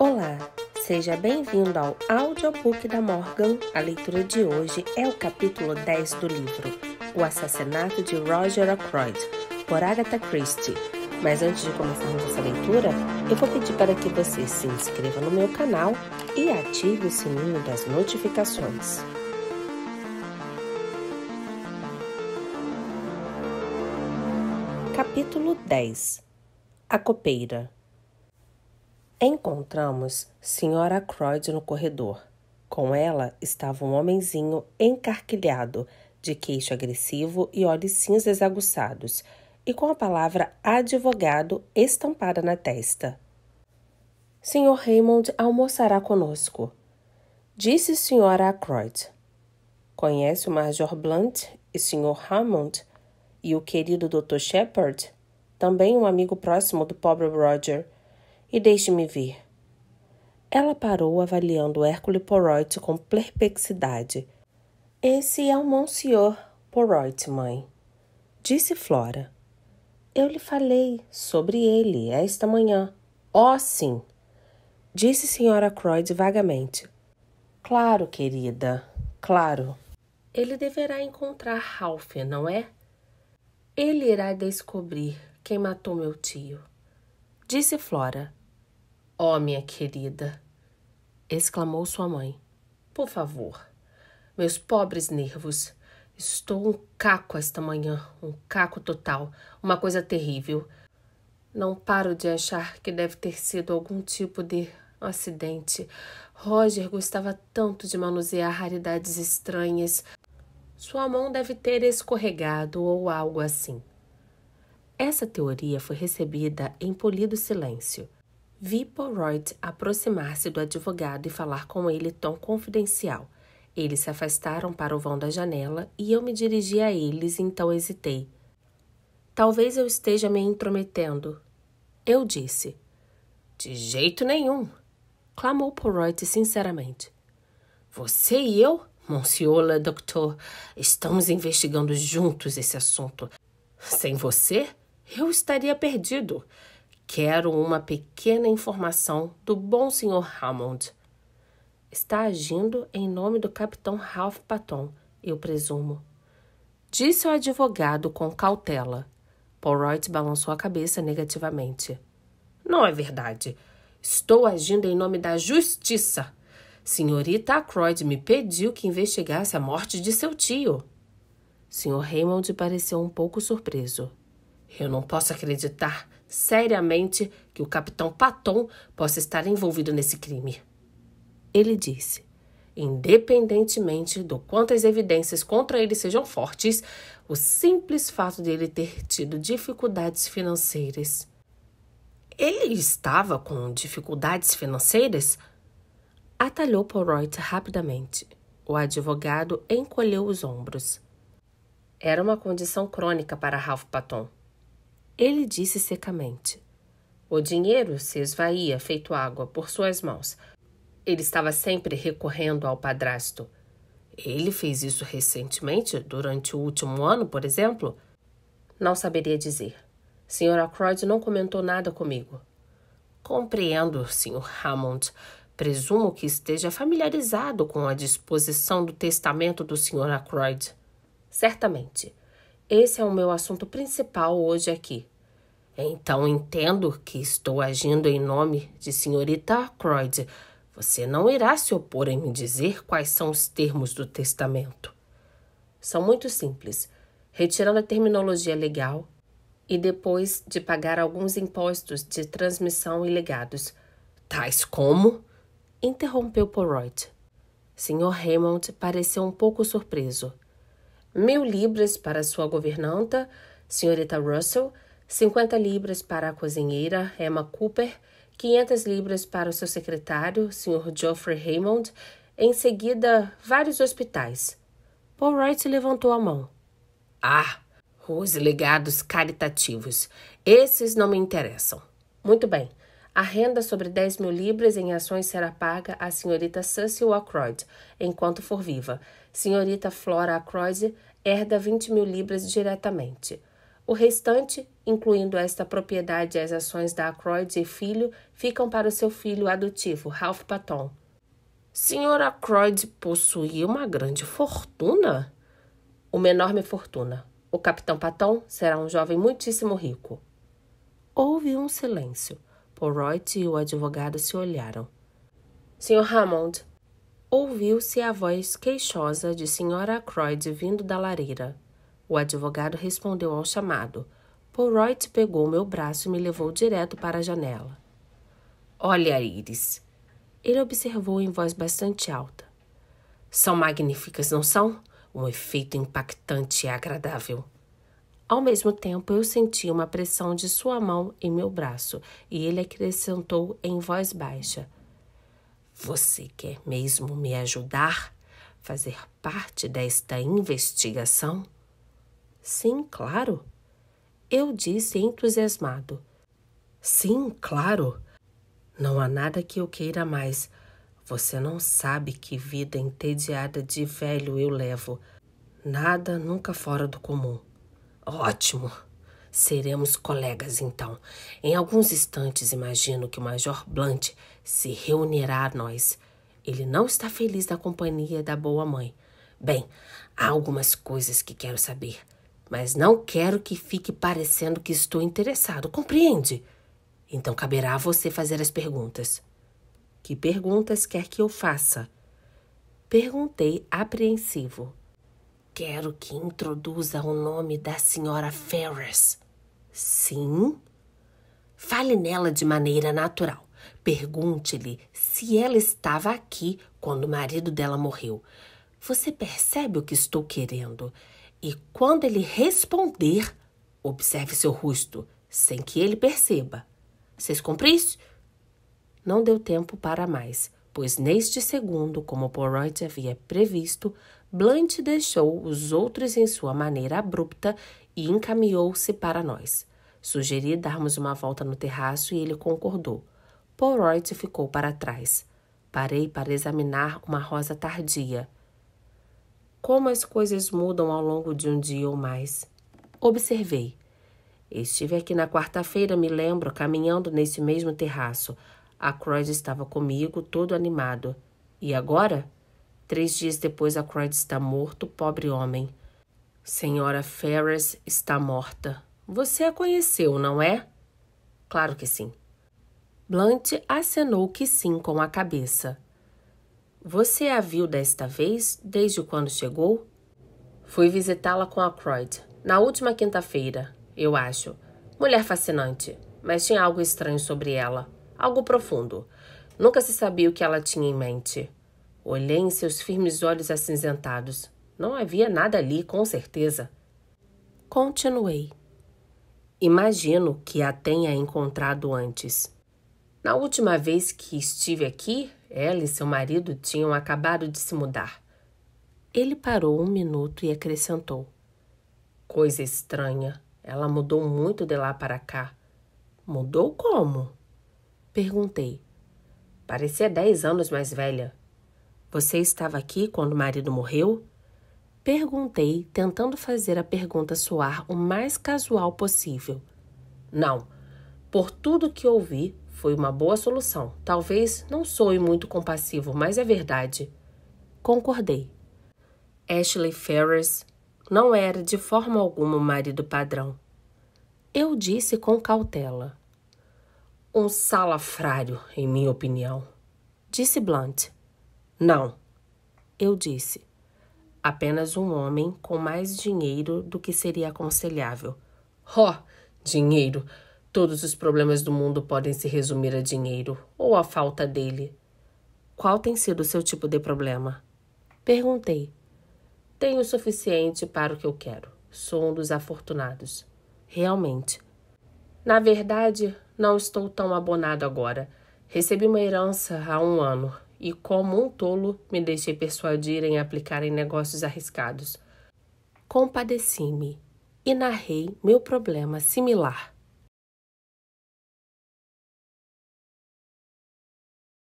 Olá, seja bem-vindo ao audiobook da Morgan. A leitura de hoje é o capítulo 10 do livro O Assassinato de Roger Ackroyd, por Agatha Christie. Mas antes de começarmos essa leitura, eu vou pedir para que você se inscreva no meu canal e ative o sininho das notificações. Capítulo 10 A Copeira Encontramos Sra. Croyd no corredor. Com ela estava um homenzinho encarquilhado, de queixo agressivo e olhos cinzas aguçados, e com a palavra advogado estampada na testa. Sr. Raymond almoçará conosco, disse Sra. Croyd. Conhece o Major Blunt e Sr. Hammond e o querido Dr. Shepard, também um amigo próximo do pobre Roger e deixe-me vir. Ela parou avaliando Hércules Poroit com perplexidade. Esse é o Monsenhor Poroit, mãe, disse Flora. Eu lhe falei sobre ele esta manhã. Oh, sim, disse Senhora Croyd vagamente. Claro, querida, claro. Ele deverá encontrar Ralph, não é? Ele irá descobrir quem matou meu tio, disse Flora. Oh, minha querida! exclamou sua mãe. Por favor, meus pobres nervos. Estou um caco esta manhã, um caco total, uma coisa terrível. Não paro de achar que deve ter sido algum tipo de acidente. Roger gostava tanto de manusear raridades estranhas. Sua mão deve ter escorregado ou algo assim. Essa teoria foi recebida em polido silêncio. Vi Poroyd aproximar-se do advogado e falar com ele tom confidencial. Eles se afastaram para o vão da janela e eu me dirigi a eles, então hesitei. Talvez eu esteja me intrometendo. Eu disse. De jeito nenhum, clamou Poroyd sinceramente. Você e eu, Monsieur le Docteur, estamos investigando juntos esse assunto. Sem você, eu estaria perdido. Quero uma pequena informação do bom senhor Hammond. Está agindo em nome do capitão Ralph Patton, eu presumo. Disse o advogado com cautela. Polroyd balançou a cabeça negativamente. Não é verdade. Estou agindo em nome da justiça. Senhorita Ackroyd me pediu que investigasse a morte de seu tio. Sr. Raymond pareceu um pouco surpreso. Eu não posso acreditar seriamente que o capitão Paton possa estar envolvido nesse crime. Ele disse: independentemente do quanto as evidências contra ele sejam fortes, o simples fato de ele ter tido dificuldades financeiras. Ele estava com dificuldades financeiras? Atalhou Poroit rapidamente. O advogado encolheu os ombros. Era uma condição crônica para Ralph Paton. Ele disse secamente. O dinheiro se esvaía feito água por suas mãos. Ele estava sempre recorrendo ao padrasto. Ele fez isso recentemente, durante o último ano, por exemplo? Não saberia dizer. senhora Croyd não comentou nada comigo. Compreendo, Sr. Hammond. Presumo que esteja familiarizado com a disposição do testamento do Sr. Croyd. Certamente. Esse é o meu assunto principal hoje aqui. Então entendo que estou agindo em nome de senhorita Croyd. Você não irá se opor em me dizer quais são os termos do testamento. São muito simples, retirando a terminologia legal e depois de pagar alguns impostos de transmissão e legados. Tais como? interrompeu Poroyd. Sr. Raymond pareceu um pouco surpreso mil libras para sua governanta, senhorita Russell, 50 libras para a cozinheira, Emma Cooper, 500 libras para o seu secretário, Sr. Geoffrey Raymond, em seguida vários hospitais. Paul Wright levantou a mão. Ah, os legados caritativos. Esses não me interessam. Muito bem. A renda sobre 10 mil libras em ações será paga à senhorita Cecil Ackroyd, enquanto for viva, Senhorita Flora Acroise herda 20 mil libras diretamente. O restante, incluindo esta propriedade e as ações da Acroyd e filho, ficam para o seu filho adotivo, Ralph Patton. Senhora Acroyd possuía uma grande fortuna? Uma enorme fortuna. O capitão Patton será um jovem muitíssimo rico. Houve um silêncio. Poroit e o advogado se olharam. Senhor Hammond, Ouviu-se a voz queixosa de Sra. Croyd vindo da lareira. O advogado respondeu ao chamado. Polroyd pegou meu braço e me levou direto para a janela. Olha, Iris. Ele observou em voz bastante alta. São magníficas, não são? Um efeito impactante e agradável. Ao mesmo tempo, eu senti uma pressão de sua mão em meu braço e ele acrescentou em voz baixa: você quer mesmo me ajudar? Fazer parte desta investigação? Sim, claro. Eu disse entusiasmado. Sim, claro. Não há nada que eu queira mais. Você não sabe que vida entediada de velho eu levo. Nada nunca fora do comum. Ótimo! Seremos colegas então. Em alguns instantes, imagino que o Major Blunt se reunirá a nós. Ele não está feliz da companhia da boa mãe. Bem, há algumas coisas que quero saber, mas não quero que fique parecendo que estou interessado, compreende? Então caberá a você fazer as perguntas. Que perguntas quer que eu faça? Perguntei apreensivo. Quero que introduza o nome da senhora Ferris. Sim. Fale nela de maneira natural. Pergunte-lhe se ela estava aqui quando o marido dela morreu. Você percebe o que estou querendo? E quando ele responder, observe seu rosto, sem que ele perceba. Vocês compris? Não deu tempo para mais, pois neste segundo, como Poroyd havia previsto, Blunt deixou os outros em sua maneira abrupta e encaminhou-se para nós. Sugeri darmos uma volta no terraço e ele concordou. Polroyd ficou para trás. Parei para examinar uma rosa tardia. Como as coisas mudam ao longo de um dia ou mais. Observei. Estive aqui na quarta-feira, me lembro, caminhando nesse mesmo terraço. A Croyd estava comigo, todo animado. E agora? Três dias depois, a Croyd está morto, pobre homem. Senhora Ferris está morta. Você a conheceu, não é? Claro que sim. Blunt acenou que sim com a cabeça. Você a viu desta vez desde quando chegou? Fui visitá-la com a Croyd, na última quinta-feira, eu acho. Mulher fascinante, mas tinha algo estranho sobre ela, algo profundo. Nunca se sabia o que ela tinha em mente. Olhei em seus firmes olhos acinzentados. Não havia nada ali, com certeza. Continuei. Imagino que a tenha encontrado antes. Na última vez que estive aqui, ela e seu marido tinham acabado de se mudar. Ele parou um minuto e acrescentou: Coisa estranha, ela mudou muito de lá para cá. Mudou como? Perguntei. Parecia dez anos mais velha. Você estava aqui quando o marido morreu? Perguntei, tentando fazer a pergunta soar o mais casual possível. Não. Por tudo que ouvi, foi uma boa solução. Talvez não soe muito compassivo, mas é verdade. Concordei. Ashley Ferris não era de forma alguma o marido padrão. Eu disse com cautela. Um salafrário, em minha opinião. Disse Blunt. Não. Eu disse apenas um homem com mais dinheiro do que seria aconselhável. Ó, oh, dinheiro! Todos os problemas do mundo podem se resumir a dinheiro ou à falta dele. Qual tem sido o seu tipo de problema? Perguntei. Tenho o suficiente para o que eu quero. Sou um dos afortunados. Realmente. Na verdade, não estou tão abonado agora. Recebi uma herança há um ano e, como um tolo, me deixei persuadir em aplicar em negócios arriscados. Compadeci-me e narrei meu problema similar.